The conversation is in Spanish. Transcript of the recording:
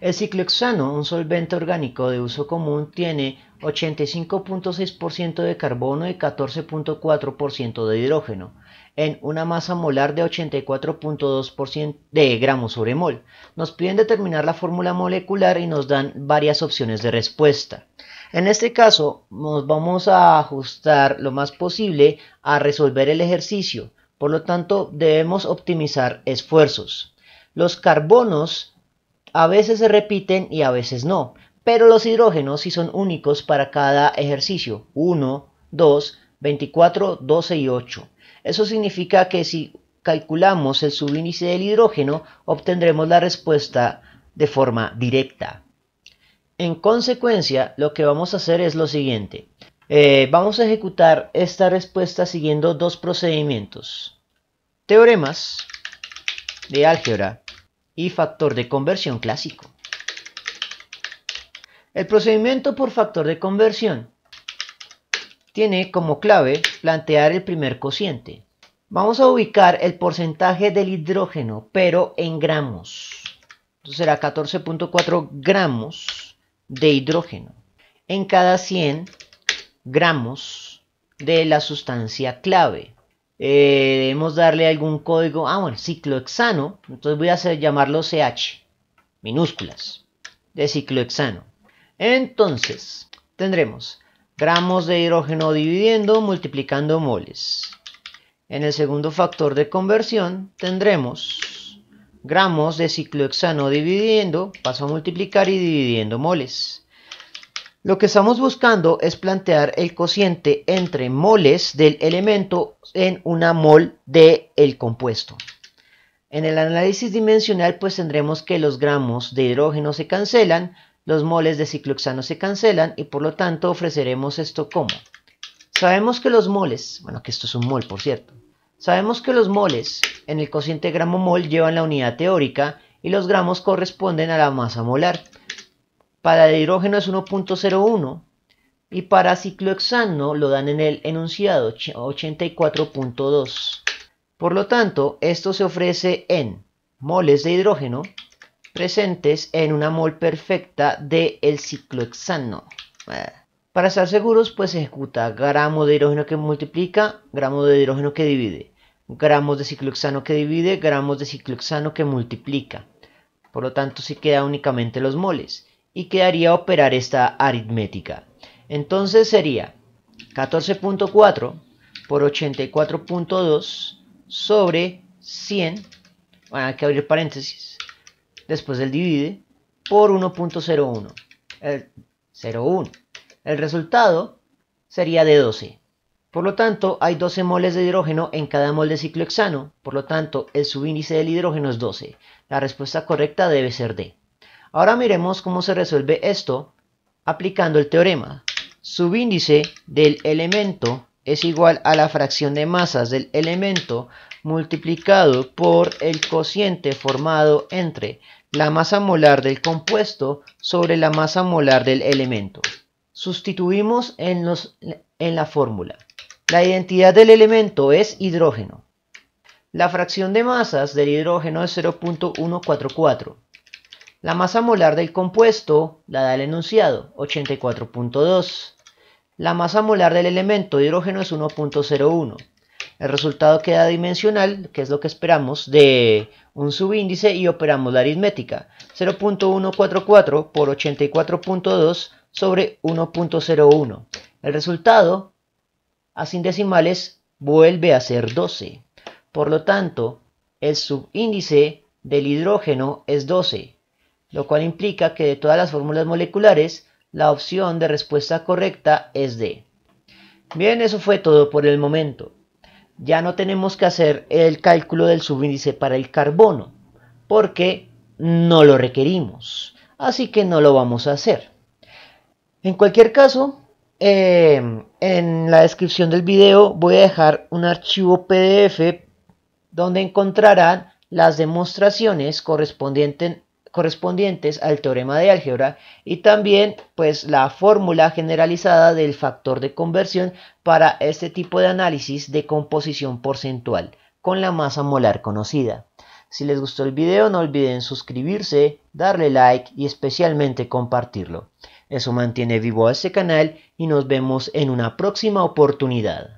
El ciclohexano, un solvente orgánico de uso común, tiene 85.6% de carbono y 14.4% de hidrógeno, en una masa molar de 84.2% de gramos sobre mol. Nos piden determinar la fórmula molecular y nos dan varias opciones de respuesta. En este caso, nos vamos a ajustar lo más posible a resolver el ejercicio, por lo tanto, debemos optimizar esfuerzos. Los carbonos a veces se repiten y a veces no, pero los hidrógenos sí son únicos para cada ejercicio, 1, 2, 24, 12 y 8. Eso significa que si calculamos el subíndice del hidrógeno, obtendremos la respuesta de forma directa. En consecuencia, lo que vamos a hacer es lo siguiente. Eh, vamos a ejecutar esta respuesta siguiendo dos procedimientos. Teoremas de álgebra y factor de conversión clásico. El procedimiento por factor de conversión tiene como clave plantear el primer cociente. Vamos a ubicar el porcentaje del hidrógeno, pero en gramos. Entonces será 14.4 gramos de hidrógeno en cada 100 gramos de la sustancia clave. Eh, debemos darle algún código, ah bueno, ciclohexano, entonces voy a hacer, llamarlo CH, minúsculas, de ciclohexano. Entonces, tendremos gramos de hidrógeno dividiendo, multiplicando moles. En el segundo factor de conversión tendremos gramos de ciclohexano dividiendo, paso a multiplicar y dividiendo moles. Lo que estamos buscando es plantear el cociente entre moles del elemento en una mol del el compuesto. En el análisis dimensional pues tendremos que los gramos de hidrógeno se cancelan, los moles de ciclohexano se cancelan y por lo tanto ofreceremos esto como. Sabemos que los moles, bueno que esto es un mol por cierto, sabemos que los moles en el cociente gramo mol llevan la unidad teórica y los gramos corresponden a la masa molar. Para el hidrógeno es 1.01 y para ciclohexano lo dan en el enunciado 84.2. Por lo tanto, esto se ofrece en moles de hidrógeno presentes en una mol perfecta del el ciclohexano. Eh, para estar seguros, pues se ejecuta gramo de hidrógeno que multiplica, gramo de hidrógeno que divide, gramos de ciclohexano que divide, gramos de ciclohexano que multiplica. Por lo tanto, se queda únicamente los moles y quedaría operar esta aritmética. Entonces sería 14.4 por 84.2 sobre 100, bueno, hay que abrir paréntesis, después del divide, por 1.01, el 0.1. El resultado sería de 12. Por lo tanto, hay 12 moles de hidrógeno en cada mol de ciclohexano, por lo tanto, el subíndice del hidrógeno es 12. La respuesta correcta debe ser D. Ahora miremos cómo se resuelve esto aplicando el teorema. Subíndice del elemento es igual a la fracción de masas del elemento multiplicado por el cociente formado entre la masa molar del compuesto sobre la masa molar del elemento. Sustituimos en, en la fórmula. La identidad del elemento es hidrógeno. La fracción de masas del hidrógeno es 0.144. La masa molar del compuesto la da el enunciado, 84.2. La masa molar del elemento hidrógeno es 1.01. El resultado queda dimensional, que es lo que esperamos, de un subíndice y operamos la aritmética. 0.144 por 84.2 sobre 1.01. El resultado, a sin decimales, vuelve a ser 12. Por lo tanto, el subíndice del hidrógeno es 12 lo cual implica que de todas las fórmulas moleculares, la opción de respuesta correcta es D. Bien, eso fue todo por el momento. Ya no tenemos que hacer el cálculo del subíndice para el carbono, porque no lo requerimos, así que no lo vamos a hacer. En cualquier caso, eh, en la descripción del video voy a dejar un archivo PDF donde encontrarán las demostraciones correspondientes correspondientes al teorema de álgebra y también pues la fórmula generalizada del factor de conversión para este tipo de análisis de composición porcentual con la masa molar conocida. Si les gustó el video no olviden suscribirse, darle like y especialmente compartirlo. Eso mantiene vivo a este canal y nos vemos en una próxima oportunidad.